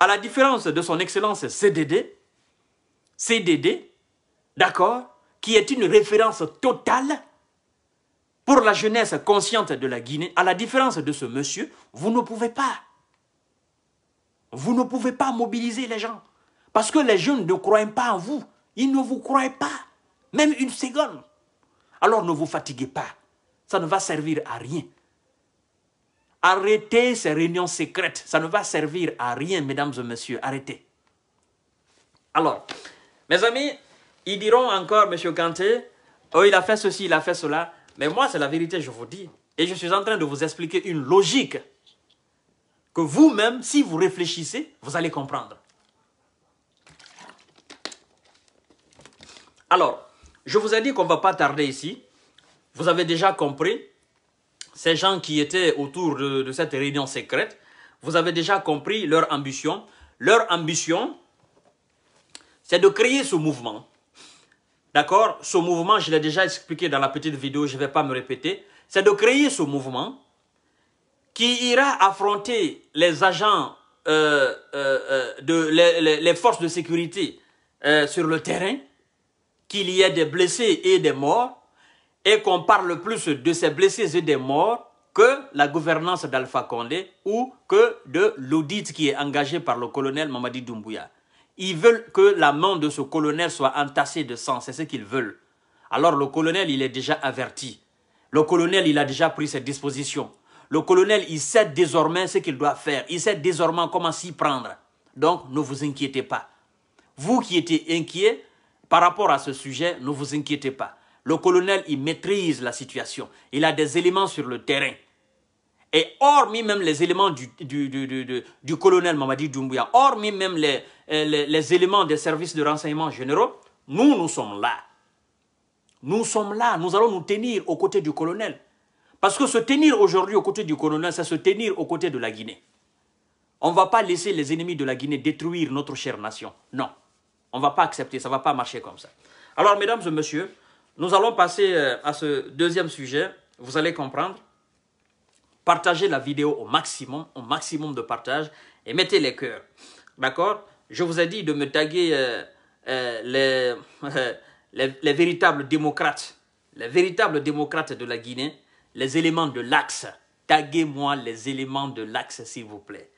à la différence de son excellence CDD, CDD, d'accord, qui est une référence totale pour la jeunesse consciente de la Guinée, à la différence de ce monsieur, vous ne pouvez pas. Vous ne pouvez pas mobiliser les gens. Parce que les jeunes ne croient pas en vous. Ils ne vous croient pas. Même une seconde. Alors ne vous fatiguez pas. Ça ne va servir à rien. Arrêtez ces réunions secrètes. Ça ne va servir à rien, mesdames et messieurs. Arrêtez. Alors, mes amis, ils diront encore, Monsieur Kanté, oh, il a fait ceci, il a fait cela. Mais moi, c'est la vérité, je vous dis. Et je suis en train de vous expliquer une logique que vous-même, si vous réfléchissez, vous allez comprendre. Alors, je vous ai dit qu'on ne va pas tarder ici. Vous avez déjà compris, ces gens qui étaient autour de, de cette réunion secrète, vous avez déjà compris leur ambition. Leur ambition, c'est de créer ce mouvement D'accord Ce mouvement, je l'ai déjà expliqué dans la petite vidéo, je ne vais pas me répéter. C'est de créer ce mouvement qui ira affronter les agents, euh, euh, euh, de, les, forces de sécurité sur le terrain, qu'il y ait des blessés et des morts, et qu'on parle plus de ces blessés et des morts que la gouvernance d'Alpha Condé ou que de l'audit qui est engagé par le colonel Mamadi Doumbouya. Ils veulent que la main de ce colonel soit entassée de sang, c'est ce qu'ils veulent. Alors le colonel, il est déjà averti. Le colonel, il a déjà pris ses dispositions. Le colonel, il sait désormais ce qu'il doit faire. Il sait désormais comment s'y prendre. Donc, ne vous inquiétez pas. Vous qui étiez inquiets par rapport à ce sujet, ne vous inquiétez pas. Le colonel, il maîtrise la situation. Il a des éléments sur le terrain. Et hormis même les éléments du, du, du, du colonel Mamadi Doumbouya, hormis même euh, les, les éléments des services de renseignement généraux, nous, nous sommes là. Nous sommes là, nous allons nous tenir aux côtés du colonel. Parce que se tenir aujourd'hui aux côtés du colonel, c'est se tenir aux côtés de la Guinée. On ne va pas laisser les ennemis de la Guinée détruire notre chère nation. Non, on ne va pas accepter, ça ne va pas marcher comme ça. Alors, mesdames et messieurs, nous allons passer euh, à ce deuxième sujet. Vous allez comprendre. Partagez la vidéo au maximum, au maximum de partage et mettez les cœurs. D'accord Je vous ai dit de me taguer euh, euh, euh, les, les, véritables démocrates, les véritables démocrates de la Guinée, les éléments de l'axe. Taguez-moi les éléments de l'axe, s'il vous plaît.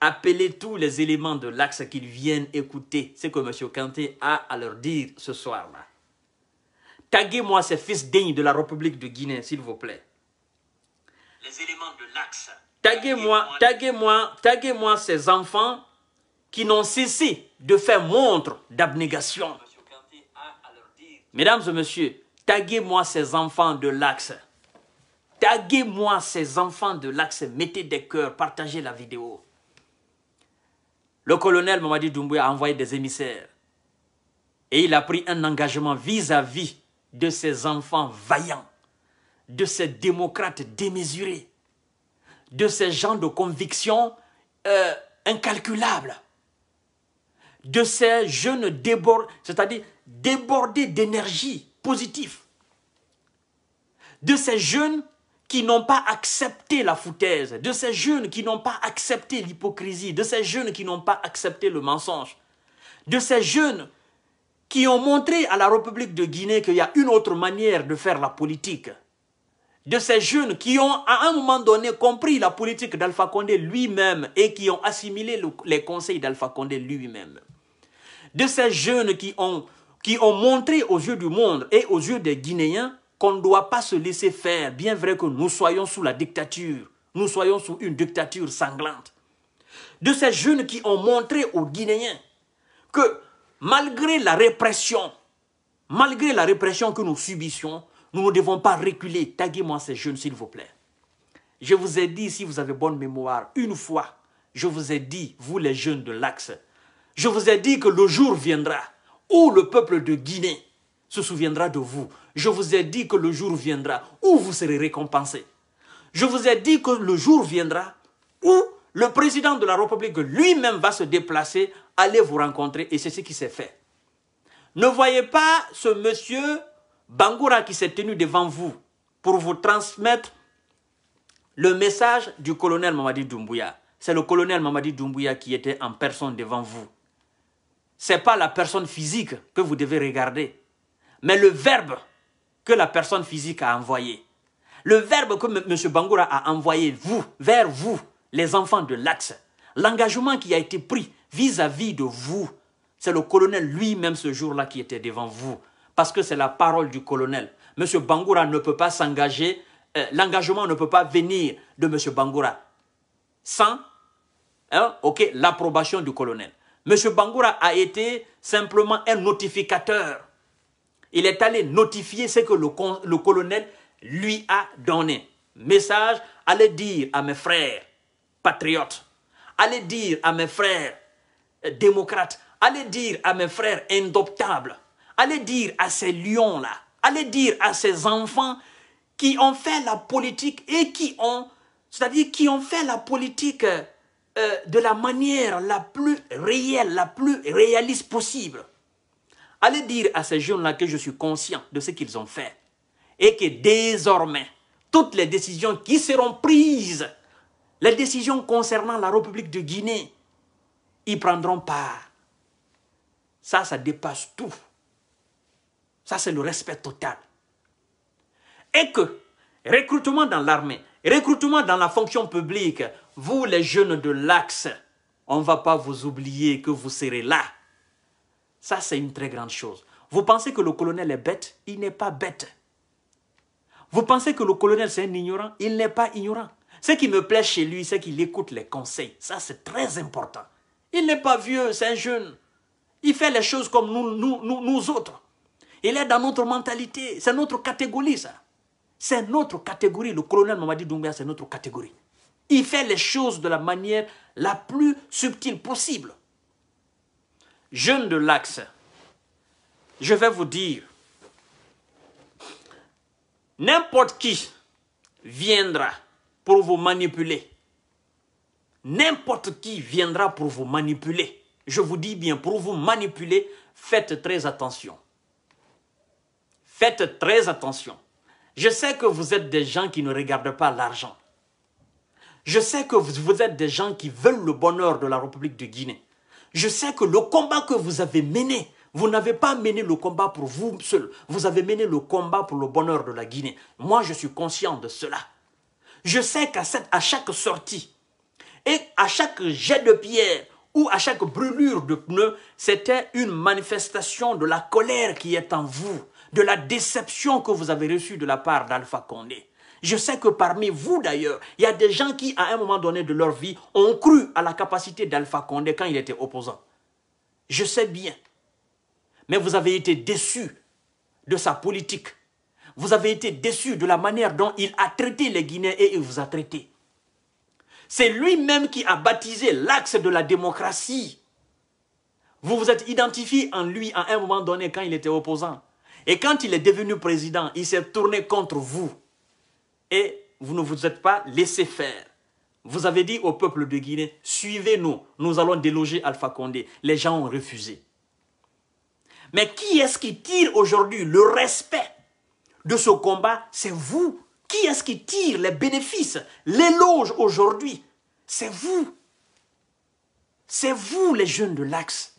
Appelez tous les éléments de l'axe qu'ils viennent écouter, ce que M. Kanté a à leur dire ce soir-là. Taguez-moi ces fils dignes de la République de Guinée, s'il vous plaît les éléments de l'axe. Taguez-moi, taguez-moi, taguez-moi ces enfants qui n'ont cessé de faire montre d'abnégation. Mesdames et messieurs, taguez-moi ces enfants de l'axe. Taguez-moi ces enfants de l'axe. Mettez des cœurs, partagez la vidéo. Le colonel Mamadi Doumbouya a envoyé des émissaires. Et il a pris un engagement vis-à-vis -vis de ces enfants vaillants de ces démocrates démesurés, de ces gens de conviction euh, incalculables, de ces jeunes débordés, c'est-à-dire débordés d'énergie positive, de ces jeunes qui n'ont pas accepté la foutaise, de ces jeunes qui n'ont pas accepté l'hypocrisie, de ces jeunes qui n'ont pas accepté le mensonge, de ces jeunes qui ont montré à la République de Guinée qu'il y a une autre manière de faire la politique, de ces jeunes qui ont à un moment donné compris la politique d'Alpha Condé lui-même et qui ont assimilé les conseils d'Alpha Condé lui-même. De ces jeunes qui ont, qui ont montré aux yeux du monde et aux yeux des Guinéens qu'on ne doit pas se laisser faire, bien vrai que nous soyons sous la dictature, nous soyons sous une dictature sanglante. De ces jeunes qui ont montré aux Guinéens que malgré la répression, malgré la répression que nous subissions, nous ne devons pas reculer. Taguez-moi ces jeunes, s'il vous plaît. Je vous ai dit, si vous avez bonne mémoire, une fois, je vous ai dit, vous les jeunes de l'Axe, je vous ai dit que le jour viendra où le peuple de Guinée se souviendra de vous. Je vous ai dit que le jour viendra où vous serez récompensés. Je vous ai dit que le jour viendra où le président de la République lui-même va se déplacer, aller vous rencontrer, et c'est ce qui s'est fait. Ne voyez pas ce monsieur Bangoura qui s'est tenu devant vous pour vous transmettre le message du colonel Mamadi Doumbouya. C'est le colonel Mamadi Doumbouya qui était en personne devant vous. Ce n'est pas la personne physique que vous devez regarder, mais le verbe que la personne physique a envoyé. Le verbe que M. Bangoura a envoyé vous, vers vous, les enfants de l'Axe. L'engagement qui a été pris vis à -vis de vous, c'est le colonel lui-même ce jour-là qui était devant vous parce que c'est la parole du colonel. M. Bangoura ne peut pas s'engager, euh, l'engagement ne peut pas venir de M. Bangoura sans hein, l'approbation du colonel. M. Bangoura a été simplement un notificateur. Il est allé notifier ce que le, le colonel lui a donné. Message, allez dire à mes frères patriotes, allez dire à mes frères euh, démocrates, allez dire à mes frères indoptables Allez dire à ces lions-là, allez dire à ces enfants qui ont fait la politique et qui ont, c'est-à-dire qui ont fait la politique euh, de la manière la plus réelle, la plus réaliste possible. Allez dire à ces jeunes-là que je suis conscient de ce qu'ils ont fait et que désormais, toutes les décisions qui seront prises, les décisions concernant la République de Guinée, ils prendront part. Ça, ça dépasse tout. Ça, c'est le respect total. Et que recrutement dans l'armée, recrutement dans la fonction publique, vous les jeunes de l'Axe, on ne va pas vous oublier que vous serez là. Ça, c'est une très grande chose. Vous pensez que le colonel est bête Il n'est pas bête. Vous pensez que le colonel, c'est un ignorant Il n'est pas ignorant. Ce qui me plaît chez lui, c'est qu'il écoute les conseils. Ça, c'est très important. Il n'est pas vieux, c'est un jeune. Il fait les choses comme nous, nous, nous autres. Il est dans notre mentalité. C'est notre catégorie, ça. C'est notre catégorie. Le colonel Mamadi Doumbia, c'est notre catégorie. Il fait les choses de la manière la plus subtile possible. Jeune de l'Axe, je vais vous dire, n'importe qui viendra pour vous manipuler. N'importe qui viendra pour vous manipuler. Je vous dis bien, pour vous manipuler, faites très attention. Faites très attention. Je sais que vous êtes des gens qui ne regardent pas l'argent. Je sais que vous êtes des gens qui veulent le bonheur de la République de Guinée. Je sais que le combat que vous avez mené, vous n'avez pas mené le combat pour vous seul. Vous avez mené le combat pour le bonheur de la Guinée. Moi, je suis conscient de cela. Je sais qu'à chaque sortie, et à chaque jet de pierre ou à chaque brûlure de pneus, c'était une manifestation de la colère qui est en vous de la déception que vous avez reçue de la part d'Alpha Condé. Je sais que parmi vous d'ailleurs, il y a des gens qui, à un moment donné de leur vie, ont cru à la capacité d'Alpha Condé quand il était opposant. Je sais bien. Mais vous avez été déçus de sa politique. Vous avez été déçus de la manière dont il a traité les Guinéens et il vous a traité. C'est lui-même qui a baptisé l'axe de la démocratie. Vous vous êtes identifié en lui à un moment donné quand il était opposant. Et quand il est devenu président, il s'est tourné contre vous. Et vous ne vous êtes pas laissé faire. Vous avez dit au peuple de Guinée, suivez-nous, nous allons déloger Alpha Condé. Les gens ont refusé. Mais qui est-ce qui tire aujourd'hui le respect de ce combat C'est vous. Qui est-ce qui tire les bénéfices, l'éloge aujourd'hui C'est vous. C'est vous les jeunes de l'Axe.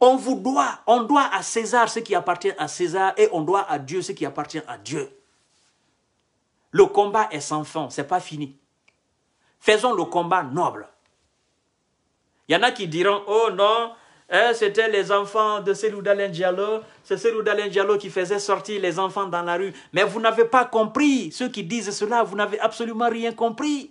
On vous doit, on doit à César ce qui appartient à César et on doit à Dieu ce qui appartient à Dieu. Le combat est sans fin, c'est pas fini. Faisons le combat noble. Il y en a qui diront, oh non, hein, c'était les enfants de Selou Dalen Diallo, c'est Selou Diallo qui faisait sortir les enfants dans la rue. Mais vous n'avez pas compris, ceux qui disent cela, vous n'avez absolument rien compris.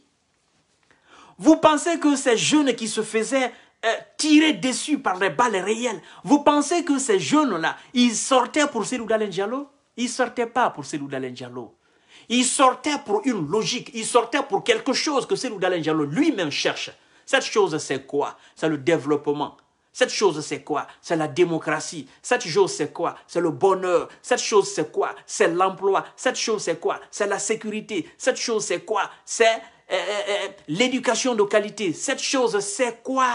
Vous pensez que ces jeunes qui se faisaient euh, tiré dessus par les balles réelles. Vous pensez que ces jeunes-là, ils sortaient pour Seloud Ils sortaient pas pour Seloud Ils sortaient pour une logique, ils sortaient pour quelque chose que Seloud lui-même cherche. Cette chose, c'est quoi C'est le développement. Cette chose, c'est quoi C'est la démocratie. Cette chose, c'est quoi C'est le bonheur. Cette chose, c'est quoi C'est l'emploi. Cette chose, c'est quoi C'est la sécurité. Cette chose, c'est quoi C'est euh, euh, l'éducation de qualité. Cette chose, c'est quoi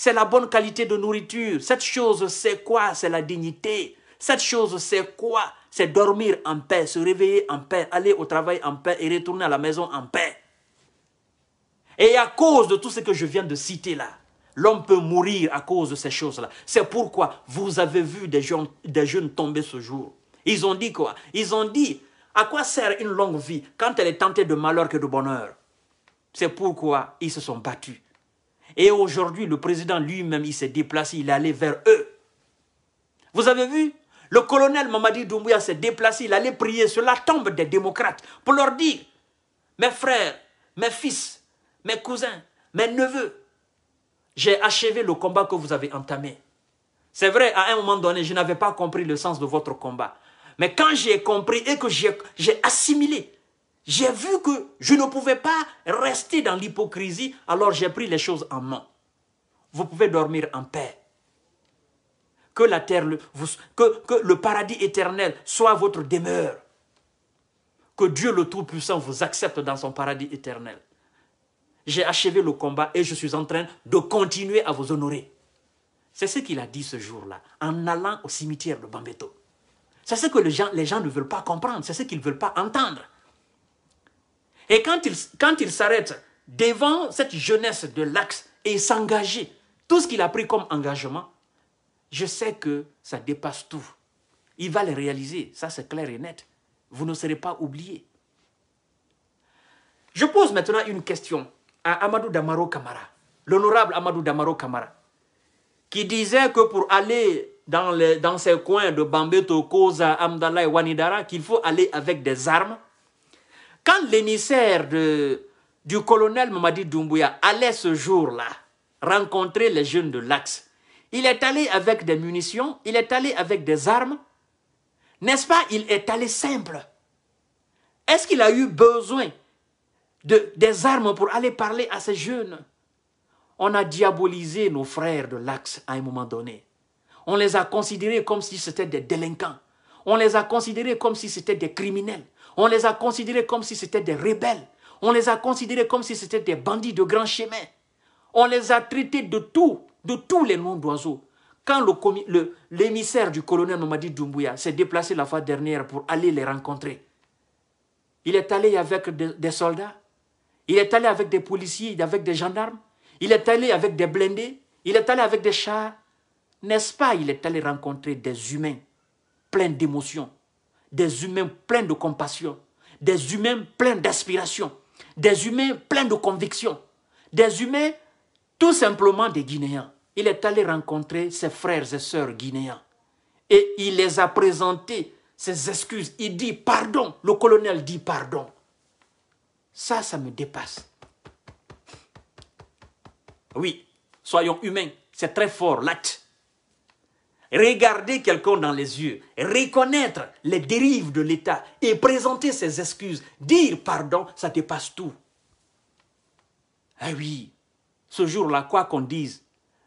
c'est la bonne qualité de nourriture. Cette chose, c'est quoi C'est la dignité. Cette chose, c'est quoi C'est dormir en paix, se réveiller en paix, aller au travail en paix et retourner à la maison en paix. Et à cause de tout ce que je viens de citer là, l'homme peut mourir à cause de ces choses-là. C'est pourquoi vous avez vu des jeunes, des jeunes tomber ce jour. Ils ont dit quoi Ils ont dit, à quoi sert une longue vie quand elle est tentée de malheur que de bonheur C'est pourquoi ils se sont battus. Et aujourd'hui, le président lui-même, il s'est déplacé, il est allé vers eux. Vous avez vu Le colonel Mamadi Doumbouya s'est déplacé, il allait prier sur la tombe des démocrates pour leur dire, mes frères, mes fils, mes cousins, mes neveux, j'ai achevé le combat que vous avez entamé. C'est vrai, à un moment donné, je n'avais pas compris le sens de votre combat. Mais quand j'ai compris et que j'ai assimilé j'ai vu que je ne pouvais pas rester dans l'hypocrisie, alors j'ai pris les choses en main. Vous pouvez dormir en paix. Que la terre, que, le paradis éternel soit votre demeure. Que Dieu le Tout-Puissant vous accepte dans son paradis éternel. J'ai achevé le combat et je suis en train de continuer à vous honorer. C'est ce qu'il a dit ce jour-là, en allant au cimetière de Bambeto. C'est ce que les gens, les gens ne veulent pas comprendre, c'est ce qu'ils ne veulent pas entendre. Et quand il, quand il s'arrête devant cette jeunesse de l'axe et s'engager, tout ce qu'il a pris comme engagement, je sais que ça dépasse tout. Il va le réaliser, ça c'est clair et net. Vous ne serez pas oubliés. Je pose maintenant une question à Amadou Damaro Kamara, l'honorable Amadou Damaro Kamara, qui disait que pour aller dans, les, dans ces coins de Bambeto, Koza, Amdala et Wanidara, qu'il faut aller avec des armes quand l'émissaire du colonel Mamadi Doumbouya allait ce jour-là rencontrer les jeunes de l'Axe, il est allé avec des munitions, il est allé avec des armes. N'est-ce pas Il est allé simple. Est-ce qu'il a eu besoin de, des armes pour aller parler à ces jeunes On a diabolisé nos frères de l'Axe à un moment donné. On les a considérés comme si c'était des délinquants. On les a considérés comme si c'était des criminels. On les a considérés comme si c'était des rebelles. On les a considérés comme si c'était des bandits de grand chemin. On les a traités de tout, de tous les noms d'oiseaux. Quand l'émissaire le, du colonel Mamadi Doumbouya s'est déplacé la fois dernière pour aller les rencontrer, il est allé avec des soldats, il est allé avec des policiers, avec des gendarmes, il est allé avec des blindés, il est allé avec des chars. N'est-ce pas, il est allé rencontrer des humains pleins d'émotions, des humains pleins de compassion, des humains pleins d'aspiration, des humains pleins de conviction, des humains tout simplement des Guinéens. Il est allé rencontrer ses frères et sœurs guinéens et il les a présentés ses excuses. Il dit pardon, le colonel dit pardon. Ça, ça me dépasse. Oui, soyons humains, c'est très fort l'acte regarder quelqu'un dans les yeux, reconnaître les dérives de l'État et présenter ses excuses, dire pardon, ça dépasse tout. Ah oui, ce jour-là, quoi qu'on dise,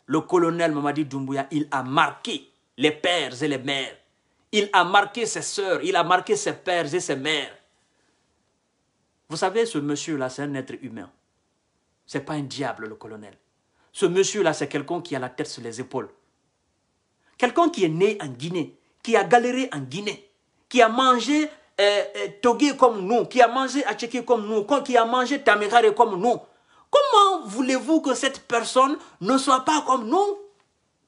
le colonel Mamadi Doumbouya, il a marqué les pères et les mères. Il a marqué ses sœurs, il a marqué ses pères et ses mères. Vous savez, ce monsieur-là, c'est un être humain. Ce n'est pas un diable, le colonel. Ce monsieur-là, c'est quelqu'un qui a la tête sur les épaules. Quelqu'un qui est né en Guinée, qui a galéré en Guinée, qui a mangé euh, euh comme nous, qui a mangé Acheke comme nous, qui a mangé Tamirare comme nous, comment voulez-vous que cette personne ne soit pas comme nous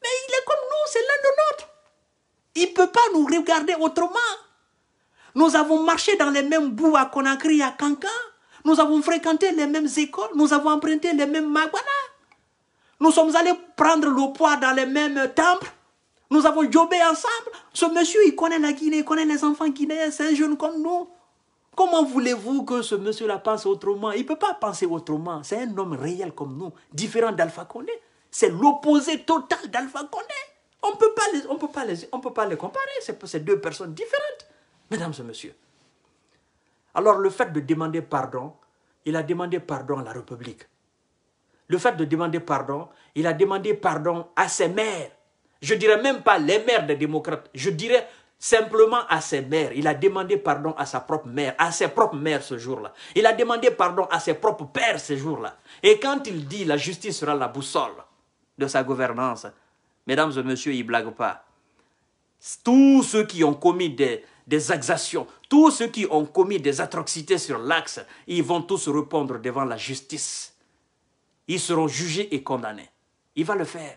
Mais il est comme nous, c'est l'un de nôtre. Il ne peut pas nous regarder autrement. Nous avons marché dans les mêmes bouts à Conakry, à Cancan. Nous avons fréquenté les mêmes écoles. Nous avons emprunté les mêmes magwana. Nous sommes allés prendre le poids dans les mêmes temples. Nous avons jobé ensemble. Ce monsieur, il connaît la Guinée, il connaît les enfants guinéens, c'est un jeune comme nous. Comment voulez-vous que ce monsieur la pense autrement Il ne peut pas penser autrement. C'est un homme réel comme nous, différent d'Alpha Condé. C'est l'opposé total d'Alpha Condé. On ne peut, pas les, on peut, pas peut pas les comparer. C'est deux personnes différentes, mesdames et messieurs. Alors le fait de demander pardon, il a demandé pardon à la République. Le fait de demander pardon, il a demandé pardon à ses mères. Je dirais même pas les mères des démocrates. Je dirais simplement à ses mères. Il a demandé pardon à sa propre mère, à ses propres mères ce jour-là. Il a demandé pardon à ses propres pères ce jour-là. Et quand il dit la justice sera la boussole de sa gouvernance, mesdames et messieurs, il blague pas. Tous ceux qui ont commis des, des exactions, tous ceux qui ont commis des atrocités sur l'axe, ils vont tous répondre devant la justice. Ils seront jugés et condamnés. Il va le faire.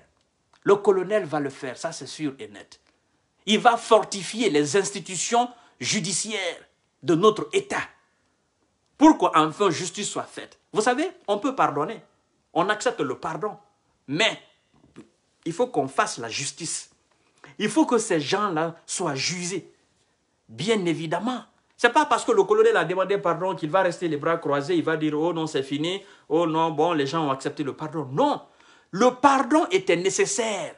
Le colonel va le faire, ça c'est sûr et net. Il va fortifier les institutions judiciaires de notre État pour qu'enfin justice soit faite. Vous savez, on peut pardonner, on accepte le pardon, mais il faut qu'on fasse la justice. Il faut que ces gens-là soient jugés, bien évidemment. Ce n'est pas parce que le colonel a demandé pardon qu'il va rester les bras croisés, il va dire « Oh non, c'est fini, oh non, bon, les gens ont accepté le pardon. » Non, le pardon était nécessaire.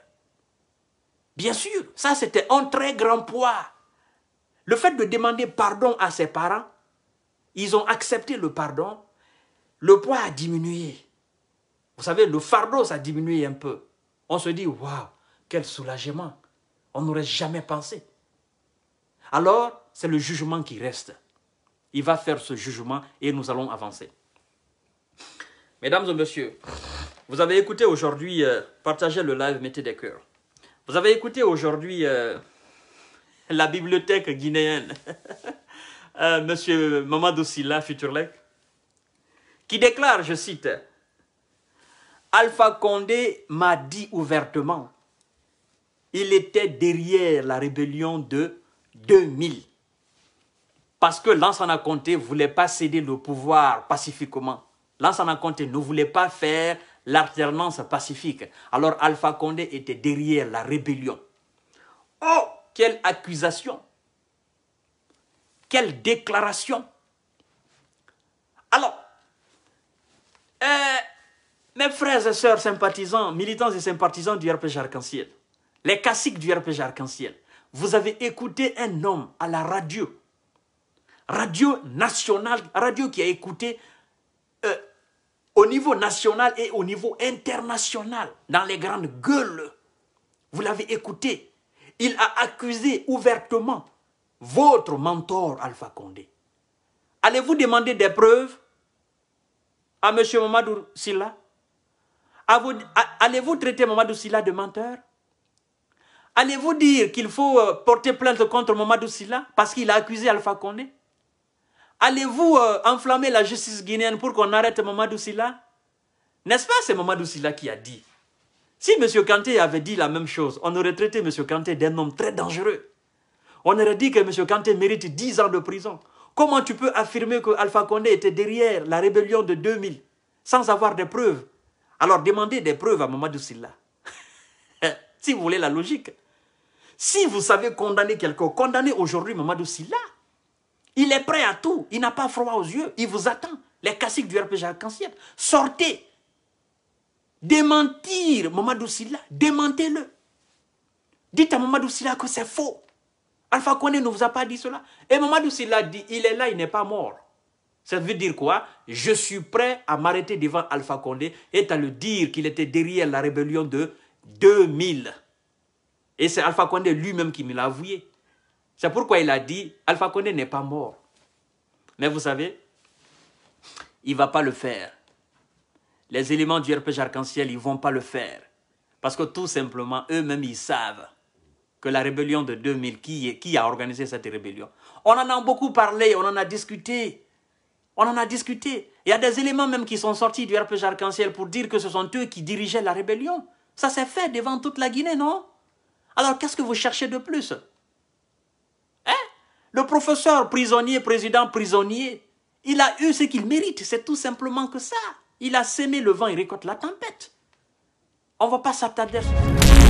Bien sûr, ça c'était un très grand poids. Le fait de demander pardon à ses parents, ils ont accepté le pardon, le poids a diminué. Vous savez, le fardeau, ça a diminué un peu. On se dit, waouh, quel soulagement. On n'aurait jamais pensé. Alors, c'est le jugement qui reste. Il va faire ce jugement et nous allons avancer. Mesdames et messieurs, vous avez écouté aujourd'hui, euh, partagez le live, mettez des cœurs. Vous avez écouté aujourd'hui euh, la bibliothèque guinéenne, M. [laughs] Euh, monsieur Mamadou Silla Futurlec, qui déclare, je cite, Alpha Condé m'a dit ouvertement, il était derrière la rébellion de 2000, parce que Lansana Condé ne voulait pas céder le pouvoir pacifiquement a compté, ne voulait pas faire l'alternance pacifique. Alors Alpha Condé était derrière la rébellion. Oh, quelle accusation Quelle déclaration Alors, euh, mes frères et sœurs sympathisants, militants et sympathisants du RPG Arc-en-Ciel, les caciques du RPG Arc-en-Ciel, vous avez écouté un homme à la radio, radio nationale, radio qui a écouté euh, au niveau national et au niveau international, dans les grandes gueules. Vous l'avez écouté. Il a accusé ouvertement votre mentor Alpha Condé. Allez-vous demander des preuves à M. Mamadou Silla Allez-vous traiter Mamadou Silla de menteur Allez-vous dire qu'il faut euh, porter plainte contre Mamadou Silla parce qu'il a accusé Alpha Condé Allez-vous euh, enflammer la justice guinéenne pour qu'on arrête Mamadou Silla N'est-ce pas C'est Mamadou Silla qui a dit. Si M. Kanté avait dit la même chose, on aurait traité M. Kanté d'un homme très dangereux. On aurait dit que M. Kanté mérite 10 ans de prison. Comment tu peux affirmer que Alpha Condé était derrière la rébellion de 2000 sans avoir des preuves Alors demandez des preuves à Mamadou Silla. [laughs] si vous voulez la logique. Si vous savez condamner quelqu'un, condamnez aujourd'hui Mamadou Silla. Il est prêt à tout. Il n'a pas froid aux yeux. Il vous attend. Les caciques du RPG arc en Sortez. Démentir Mamadou Silla. Démentez-le. Dites à Mamadou Silla que c'est faux. Alpha Condé ne vous a pas dit cela. Et Mamadou Silla dit, il est là, il n'est pas mort. Ça veut dire quoi Je suis prêt à m'arrêter devant Alpha Condé et à lui dire qu'il était derrière la rébellion de 2000. Et c'est Alpha Condé lui-même qui me l'a avoué. C'est pourquoi il a dit, Alpha Condé n'est pas mort. Mais vous savez, il ne va pas le faire. Les éléments du RPG Arc-en-Ciel, ils ne vont pas le faire. Parce que tout simplement, eux-mêmes, ils savent que la rébellion de 2000, qui, a organisé cette rébellion On en a beaucoup parlé, on en a discuté. On en a discuté. Il y a des éléments même qui sont sortis du RPG Arc-en-Ciel pour dire que ce sont eux qui dirigeaient la rébellion. Ça s'est fait devant toute la Guinée, non Alors qu'est-ce que vous cherchez de plus le professeur prisonnier, président prisonnier, il a eu ce qu'il mérite. C'est tout simplement que ça. Il a sémé le vent, il récolte la tempête. On ne va pas s'attarder sur